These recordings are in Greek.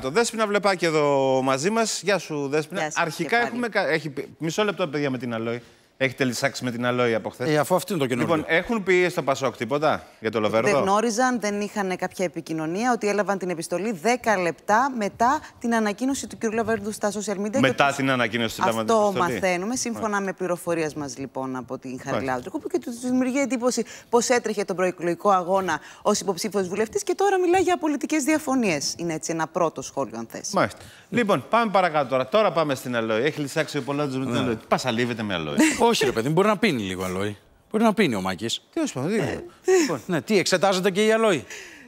Το Δέσποινα Βλεπάκη εδώ μαζί μας. Γεια σου, Δέσποινα. Γεια Αρχικά έχουμε. Έχει... Μισό λεπτό, παιδιά, με την αλόη. Έχετε λησάξει με την αλόη από χθες. Ε, αφού αυτό είναι το κοινό. Λοιπόν, έχουν πει στο Πασόκ τίποτα για το Λοβέρδο. Δεν γνώριζαν, δεν είχαν κάποια επικοινωνία ότι έλαβαν την επιστολή 10 λεπτά μετά την ανακοίνωση του κ. Λοβέρδου στα social media. Μετά την ανακοίνωση του Λοβέρδου. Αυτό μαθαίνουμε, σύμφωνα yeah. με πληροφορίες μας λοιπόν από την Χαριλάου του Κούπου και τους δημιουργεί εντύπωση πώ έτρεχε τον προεκλογικό αγώνα ως υποψήφιος βουλευτής και τώρα μιλάει για πολιτικές διαφωνίες. Είναι έτσι ένα πρώτο σχόλιο, αν θες. Μάλιστα. Λοιπόν, πάμε παρακάτω τώρα. Τώρα πάμε στην αλόη. Έχει λησάξει ο Πολάντζο με την ναι. αλόη. Πασαλίβεται με αλόη. Όχι, ρε παιδί μπορεί να πίνει λίγο αλόι. Μπορεί να πίνει ο Μάκης. ω πάντων. Λοιπόν, ναι, τι εξετάζεται και η αλόι.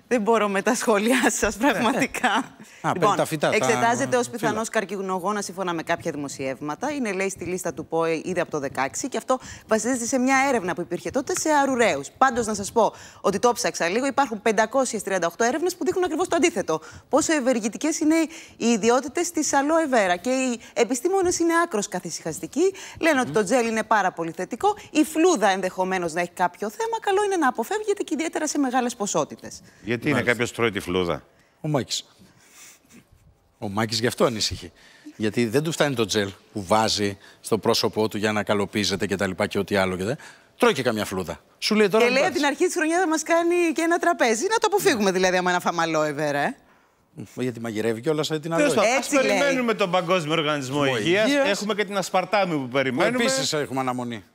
Δεν μπορώ με τα σχόλιά σας, ε, ε. πραγματικά. Α, λοιπόν, τα φυτά, εξετάζεται ως πιθανός καρκινογόνας σύμφωνα με κάποια δημοσιεύματα. Είναι, λέει, στη λίστα του ΠΟΕ ήδη από το 16 και αυτό βασίζεται σε μια έρευνα που υπήρχε τότε σε αρουραίους. Πάντως, να σας πω ότι το ψάξα λίγο. Υπάρχουν 538 έρευνες που δείχνουν ακριβώς το αντίθετο. Πόσο ευεργητικές είναι οι ιδιότητες της αλόεβέρα. Και οι επιστήμονες είναι άκρος καθησυχαστικοί. Λένε ότι το τζέλ είναι πάρα πολύ θετικό. Η φλούδα ενδεχομένως να έχει κάποιο θέμα. Καλό είναι να αποφεύγεται και ιδιαίτερα σε μεγάλες ποσότητες. Γιατί είναι κάποιος τρώει τη φλούδα. Ο Μάκης. Ο Μάκης γι' αυτό ανησυχεί. Γιατί δεν του φτάνει το τζελ που βάζει στο πρόσωπό του για να καλοπίζεται και τα λοιπά και ό,τι άλλο. Και δε. Τρώει και καμιά φλούδα. Σου λέει τώρα. Και ε, λέει από την αρχή της χρονιάς θα μας κάνει και ένα τραπέζι. Να το αποφύγουμε δηλαδή, άμα ένα φαμαλό, ευερε. Γιατί μαγειρεύει κιόλας ε, την άλλη. Έτσι περιμένουμε τον Παγκόσμιο Οργανισμό Υγεία. Έχουμε και την Ασπαρτάμι που περιμένουμε. Επίσης έχουμε αναμονή.